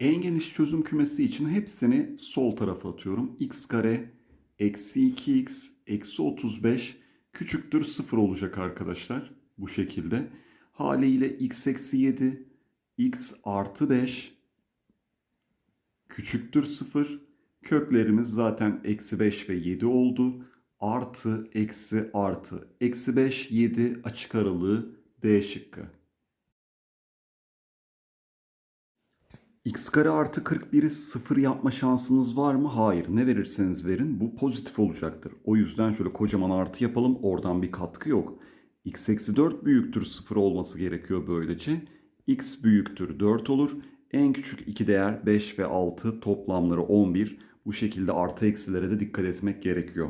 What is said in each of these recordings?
En geniş çözüm kümesi için hepsini sol tarafa atıyorum. x kare eksi 2x eksi 35 küçüktür 0 olacak arkadaşlar. Bu şekilde. Haliyle x eksi 7 x artı 5 küçüktür 0. Köklerimiz zaten eksi 5 ve 7 oldu. Artı, eksi, artı. Eksi 5, 7 açık aralığı D şıkkı. x kare artı 41'i sıfır yapma şansınız var mı? Hayır. Ne verirseniz verin bu pozitif olacaktır. O yüzden şöyle kocaman artı yapalım. Oradan bir katkı yok. x eksi 4 büyüktür sıfır olması gerekiyor böylece. x büyüktür 4 olur. En küçük iki değer 5 ve 6 toplamları 11. Bu şekilde artı eksilere de dikkat etmek gerekiyor.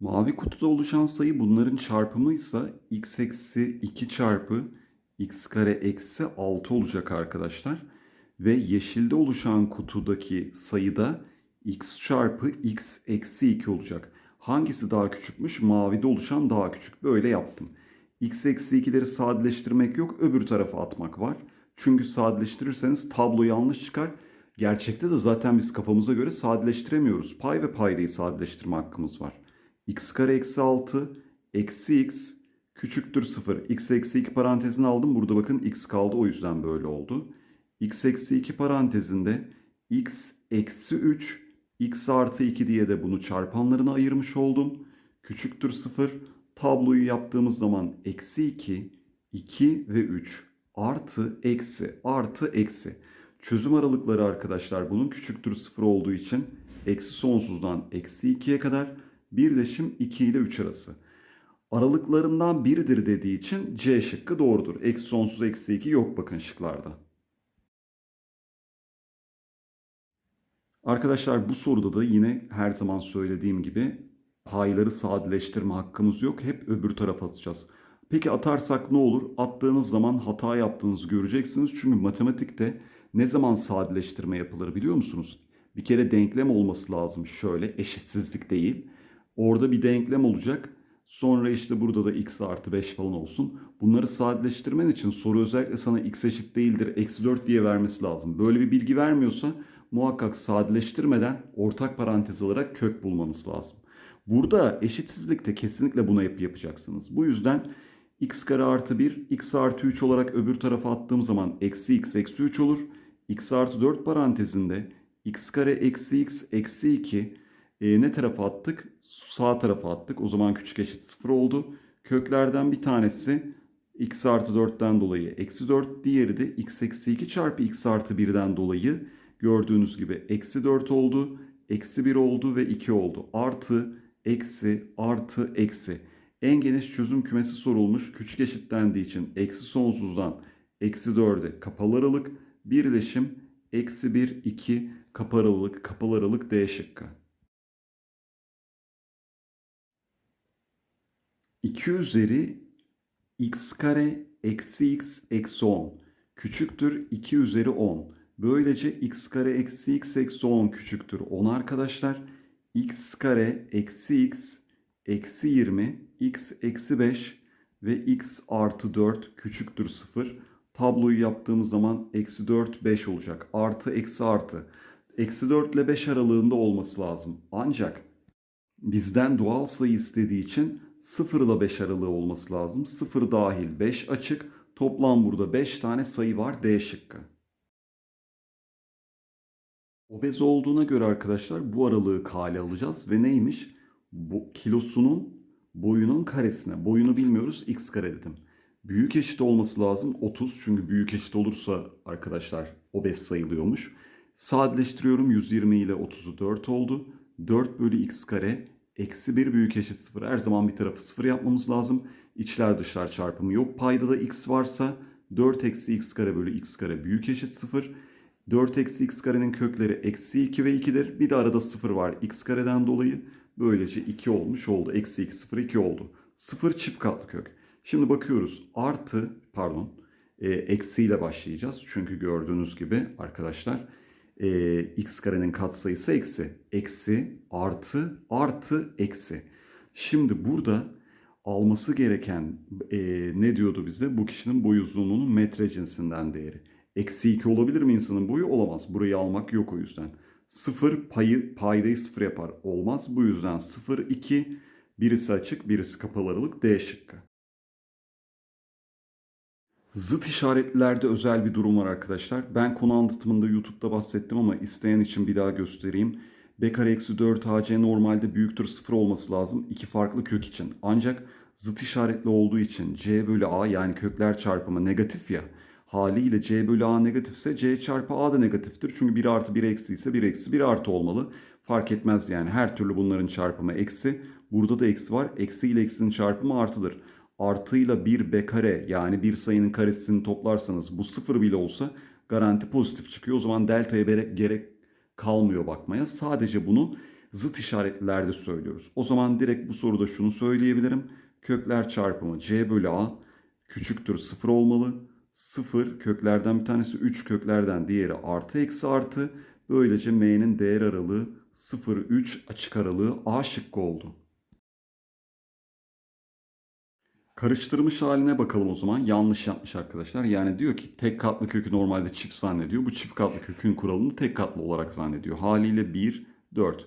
Mavi kutuda oluşan sayı bunların çarpımıysa x eksi 2 çarpı x kare eksi 6 olacak arkadaşlar. Ve yeşilde oluşan kutudaki sayıda x çarpı x eksi 2 olacak. Hangisi daha küçükmüş? Mavide oluşan daha küçük. Böyle yaptım. x eksi 2'leri sadeleştirmek yok. Öbür tarafa atmak var. Çünkü sadeleştirirseniz tablo yanlış çıkar. Gerçekte de zaten biz kafamıza göre sadeleştiremiyoruz. Pay ve paydayı sadeleştirme hakkımız var. x kare eksi 6 eksi x küçüktür 0. x eksi 2 parantezini aldım. Burada bakın x kaldı o yüzden böyle oldu. x eksi 2 parantezinde x eksi 3 x artı 2 diye de bunu çarpanlarına ayırmış oldum. Küçüktür 0. Tabloyu yaptığımız zaman eksi 2, 2 ve 3 artı eksi artı eksi. Çözüm aralıkları arkadaşlar bunun küçüktür 0 olduğu için eksi sonsuzdan eksi 2'ye kadar birleşim 2 ile 3 arası aralıklarından biridir dediği için C şıkkı doğrudur. Eksi sonsuz eksi 2 yok bakın şıklarda. Arkadaşlar bu soruda da yine her zaman söylediğim gibi payları sadeleştirme hakkımız yok. Hep öbür tarafa atacağız. Peki atarsak ne olur? Attığınız zaman hata yaptığınızı göreceksiniz. Çünkü matematikte ne zaman sadeleştirme yapılır biliyor musunuz? Bir kere denklem olması lazım. Şöyle eşitsizlik değil. Orada bir denklem olacak Sonra işte burada da x artı 5 falan olsun. Bunları sadeleştirmen için soru özellikle sana x eşit değildir, eksi 4 diye vermesi lazım. Böyle bir bilgi vermiyorsa muhakkak sadeleştirmeden ortak parantez alarak kök bulmanız lazım. Burada eşitsizlikte kesinlikle buna yapı yapacaksınız. Bu yüzden x kare artı 1, x artı 3 olarak öbür tarafa attığım zaman eksi x eksi 3 olur. x artı 4 parantezinde x kare eksi x eksi 2 e, ne tarafa attık? Sağ tarafa attık. O zaman küçük eşit 0 oldu. Köklerden bir tanesi x artı 4'ten dolayı eksi 4. Diğeri de x eksi 2 çarpı x artı 1'den dolayı gördüğünüz gibi eksi 4 oldu. Eksi 1 oldu ve 2 oldu. Artı, eksi, artı, eksi. En geniş çözüm kümesi sorulmuş. Küçük eşitlendiği için eksi sonsuzdan eksi 4'e kapalı aralık. Birleşim eksi 1, 2 kapalı aralık, kapalı aralık D şıkkı. 2 üzeri x kare eksi x eksi 10 küçüktür 2 üzeri 10. Böylece x kare eksi x eksi 10 küçüktür 10 arkadaşlar. x kare eksi x eksi 20 x eksi 5 ve x artı 4 küçüktür 0. Tabloyu yaptığımız zaman eksi 4 5 olacak. Artı eksi artı. Eksi 4 ile 5 aralığında olması lazım. Ancak bizden doğal sayı istediği için 0 ile 5 aralığı olması lazım. 0 dahil 5 açık. Toplam burada 5 tane sayı var D şıkkı. Obez olduğuna göre arkadaşlar bu aralığı kale alacağız ve neymiş? Bu kilosunun boyunun karesine. Boyunu bilmiyoruz x kare dedim. Büyük eşit olması lazım 30 çünkü büyük eşit olursa arkadaşlar obez sayılıyormuş. Sadeleştiriyorum 120 ile 34 oldu. 4 bölü x kare eksi 1 büyük eşit 0. Her zaman bir tarafı 0 yapmamız lazım. İçler dışlar çarpımı yok. Payda da x varsa 4 eksi x kare bölü x kare büyük eşit 0. 4 eksi x karenin kökleri eksi 2 ve 2'dir. Bir de arada 0 var x kareden dolayı. Böylece 2 olmuş oldu. Eksi 2 0 2 oldu. 0 çift katlı kök. Şimdi bakıyoruz artı pardon e, eksiyle başlayacağız. Çünkü gördüğünüz gibi arkadaşlar e, x karenin katsayısı eksi. Eksi artı artı eksi. Şimdi burada alması gereken e, ne diyordu bize? Bu kişinin boy uzunluğunun metre cinsinden değeri. Eksi 2 olabilir mi insanın boyu? Olamaz. Burayı almak yok o yüzden. 0 payı, paydayı 0 yapar. Olmaz. Bu yüzden 0, 2, birisi açık, birisi kapalı aralık D şıkkı. Zıt işaretlerde özel bir durum var arkadaşlar. Ben konu anlatımında YouTube'da bahsettim ama isteyen için bir daha göstereyim. B kare eksi 4 AC normalde büyüktür 0 olması lazım iki farklı kök için. Ancak zıt işaretli olduğu için C bölü A yani kökler çarpımı negatif ya. Haliyle C bölü A negatifse C çarpı A da negatiftir. Çünkü 1 artı 1 eksi ise 1 eksi 1 artı olmalı. Fark etmez yani her türlü bunların çarpımı eksi. Burada da eksi var. Eksi ile eksinin çarpımı artıdır artıyla bir b kare yani bir sayının karesini toplarsanız bu sıfır bile olsa garanti pozitif çıkıyor. O zaman delta'ya gerek kalmıyor bakmaya. Sadece bunu zıt işaretlerde söylüyoruz. O zaman direkt bu soruda şunu söyleyebilirim. Kökler çarpımı c bölü a küçüktür sıfır olmalı. Sıfır köklerden bir tanesi 3 köklerden diğeri artı eksi artı. Böylece m'nin değer aralığı 0,3 açık aralığı a şıkkı oldu. Karıştırmış haline bakalım o zaman. Yanlış yapmış arkadaşlar. Yani diyor ki tek katlı kökü normalde çift zannediyor. Bu çift katlı kökün kuralını tek katlı olarak zannediyor. Haliyle 1, 4.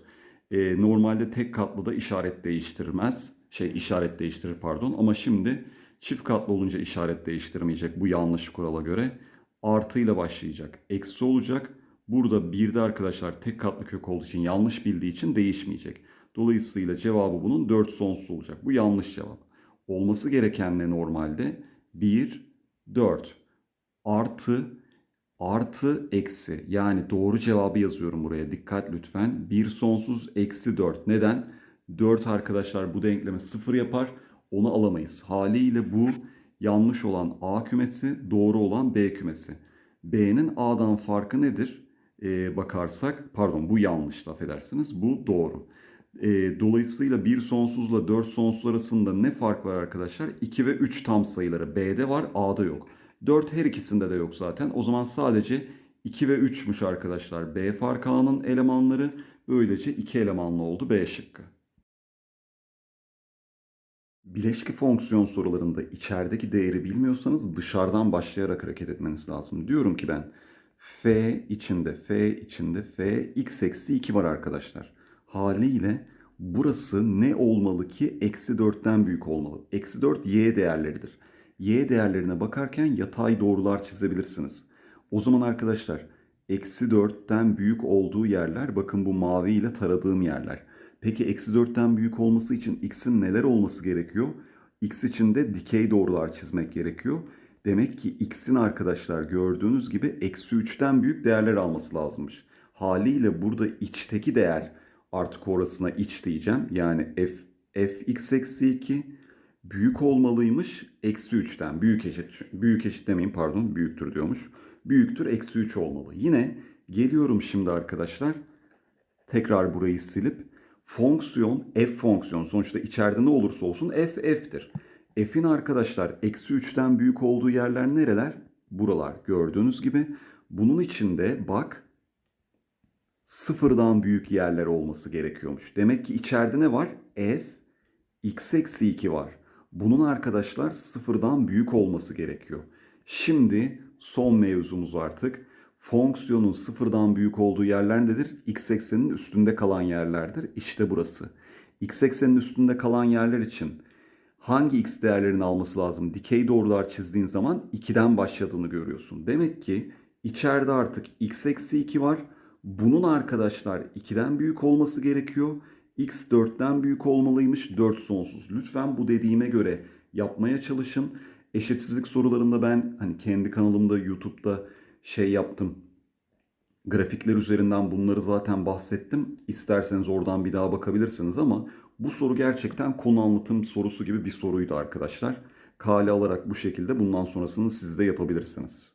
Ee, normalde tek katlı da işaret değiştirmez. Şey işaret değiştirir pardon. Ama şimdi çift katlı olunca işaret değiştirmeyecek bu yanlış kurala göre. Artıyla başlayacak. Eksi olacak. Burada bir de arkadaşlar tek katlı kök olduğu için yanlış bildiği için değişmeyecek. Dolayısıyla cevabı bunun 4 sonsuz olacak. Bu yanlış cevap olması gereken ne normalde? 1, 4 artı artı eksi yani doğru cevabı yazıyorum buraya dikkat lütfen. 1 sonsuz eksi 4 neden? 4 arkadaşlar bu denkleme 0 yapar onu alamayız. Haliyle bu yanlış olan A kümesi doğru olan B kümesi. B'nin A'dan farkı nedir? Ee, bakarsak pardon bu yanlış affedersiniz bu doğru. E, dolayısıyla bir sonsuzla dört sonsuz arasında ne fark var arkadaşlar? 2 ve 3 tam sayıları B'de var A'da yok. 4 her ikisinde de yok zaten. O zaman sadece 2 ve 3'müş arkadaşlar B farkı A'nın elemanları. Böylece 2 elemanlı oldu B şıkkı. Bileşki fonksiyon sorularında içerideki değeri bilmiyorsanız dışarıdan başlayarak hareket etmeniz lazım. Diyorum ki ben f içinde f içinde f x eksi 2 var arkadaşlar haliyle burası ne olmalı ki eksi 4'ten büyük olmalı. Eksi 4 y değerleridir. Y değerlerine bakarken yatay doğrular çizebilirsiniz. O zaman arkadaşlar eksi 4'ten büyük olduğu yerler bakın bu mavi ile taradığım yerler. Peki eksi 4'ten büyük olması için x'in neler olması gerekiyor? X için de dikey doğrular çizmek gerekiyor. Demek ki x'in arkadaşlar gördüğünüz gibi eksi 3'ten büyük değerler alması lazımmış. Haliyle burada içteki değer artık orasına iç diyeceğim. Yani f, fx eksi 2 büyük olmalıymış eksi 3'ten. Büyük eşit, büyük eşit demeyin pardon büyüktür diyormuş. Büyüktür eksi 3 olmalı. Yine geliyorum şimdi arkadaşlar. Tekrar burayı silip fonksiyon f fonksiyon sonuçta içeride ne olursa olsun f f'tir. F'in arkadaşlar eksi 3'ten büyük olduğu yerler nereler? Buralar gördüğünüz gibi. Bunun içinde bak sıfırdan büyük yerler olması gerekiyormuş. Demek ki içeride ne var? F x eksi 2 var. Bunun arkadaşlar sıfırdan büyük olması gerekiyor. Şimdi son mevzumuz artık. Fonksiyonun sıfırdan büyük olduğu yerler nedir? X eksenin üstünde kalan yerlerdir. İşte burası. X eksenin üstünde kalan yerler için hangi x değerlerini alması lazım? Dikey doğrular çizdiğin zaman 2'den başladığını görüyorsun. Demek ki içeride artık x eksi 2 var bunun arkadaşlar 2'den büyük olması gerekiyor. X 4'ten büyük olmalıymış. 4 sonsuz. Lütfen bu dediğime göre yapmaya çalışın. Eşitsizlik sorularında ben hani kendi kanalımda YouTube'da şey yaptım. Grafikler üzerinden bunları zaten bahsettim. İsterseniz oradan bir daha bakabilirsiniz ama bu soru gerçekten konu anlatım sorusu gibi bir soruydu arkadaşlar. Kale alarak bu şekilde bundan sonrasını siz de yapabilirsiniz.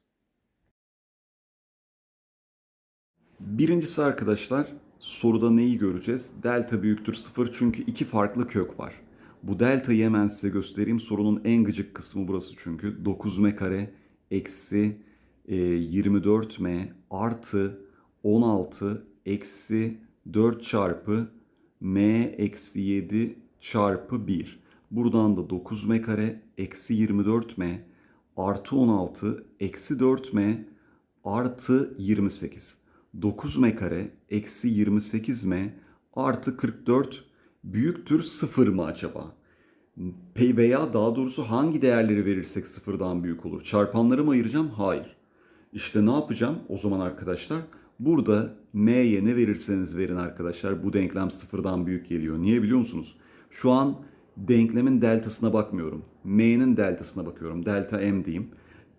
Birincisi arkadaşlar soruda neyi göreceğiz? Delta büyüktür 0 çünkü iki farklı kök var. Bu deltayı hemen size göstereyim. Sorunun en gıcık kısmı burası çünkü. 9m kare eksi 24m e, artı 16 eksi 4 çarpı m eksi 7 çarpı 1. Buradan da 9m kare eksi 24m artı 16 eksi 4m artı 28. 9m kare eksi 28m artı 44 büyüktür 0 mı acaba? P veya daha doğrusu hangi değerleri verirsek sıfırdan büyük olur? Çarpanları mı ayıracağım? Hayır. İşte ne yapacağım o zaman arkadaşlar? Burada m'ye ne verirseniz verin arkadaşlar bu denklem sıfırdan büyük geliyor. Niye biliyor musunuz? Şu an denklemin deltasına bakmıyorum. M'nin deltasına bakıyorum. Delta m diyeyim.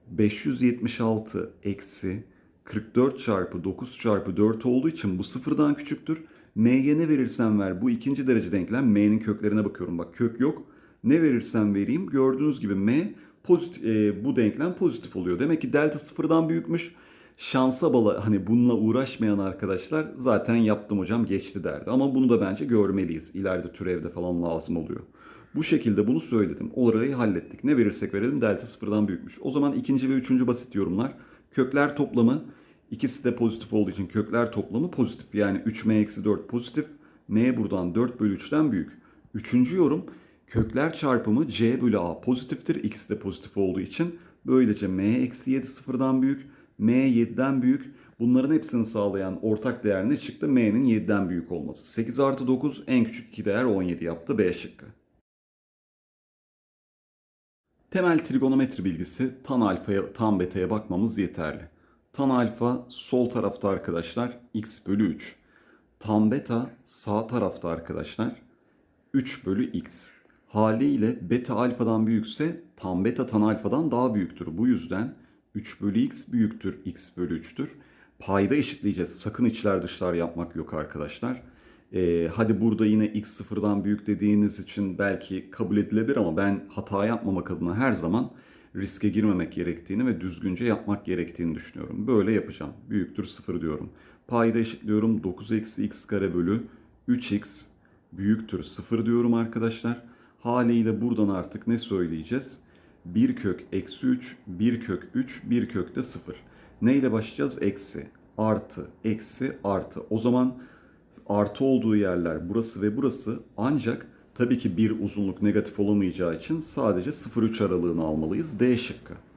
576 eksi 44 çarpı 9 çarpı 4 olduğu için bu sıfırdan küçüktür. M'ye ne verirsen ver bu ikinci derece denklem M'nin köklerine bakıyorum bak kök yok. Ne verirsen vereyim gördüğünüz gibi M pozitif, e, bu denklem pozitif oluyor. Demek ki delta sıfırdan büyükmüş. Şansa bala hani bununla uğraşmayan arkadaşlar zaten yaptım hocam geçti derdi. Ama bunu da bence görmeliyiz. İleride türevde falan lazım oluyor. Bu şekilde bunu söyledim. Orayı hallettik. Ne verirsek verelim delta sıfırdan büyükmüş. O zaman ikinci ve üçüncü basit yorumlar Kökler toplamı ikisi de pozitif olduğu için kökler toplamı pozitif. Yani 3m-4 pozitif. m buradan 4 bölü 3'ten büyük. Üçüncü yorum kökler çarpımı c bölü a pozitiftir. İkisi de pozitif olduğu için. Böylece m-7 sıfırdan büyük. m 7'den büyük. Bunların hepsini sağlayan ortak değer ne çıktı? M'nin 7'den büyük olması. 8 artı 9 en küçük iki değer 17 yaptı B şıkkı. Temel trigonometri bilgisi tan alfaya tan beta'ya bakmamız yeterli. Tan alfa sol tarafta arkadaşlar x bölü 3. Tan beta sağ tarafta arkadaşlar 3 bölü x. Haliyle beta alfadan büyükse tan beta tan alfadan daha büyüktür. Bu yüzden 3 bölü x büyüktür x bölü 3'tür. Payda eşitleyeceğiz. Sakın içler dışlar yapmak yok arkadaşlar e, hadi burada yine x sıfırdan büyük dediğiniz için belki kabul edilebilir ama ben hata yapmamak adına her zaman riske girmemek gerektiğini ve düzgünce yapmak gerektiğini düşünüyorum. Böyle yapacağım. Büyüktür sıfır diyorum. Payda eşitliyorum 9 eksi x kare bölü 3x büyüktür sıfır diyorum arkadaşlar. Haliyle buradan artık ne söyleyeceğiz? 1 kök eksi 3, 1 kök 3, 1 kök de 0. Neyle başlayacağız? Eksi, artı, eksi, artı. O zaman artı olduğu yerler burası ve burası ancak tabii ki bir uzunluk negatif olamayacağı için sadece 0,3 aralığını almalıyız D şıkkı.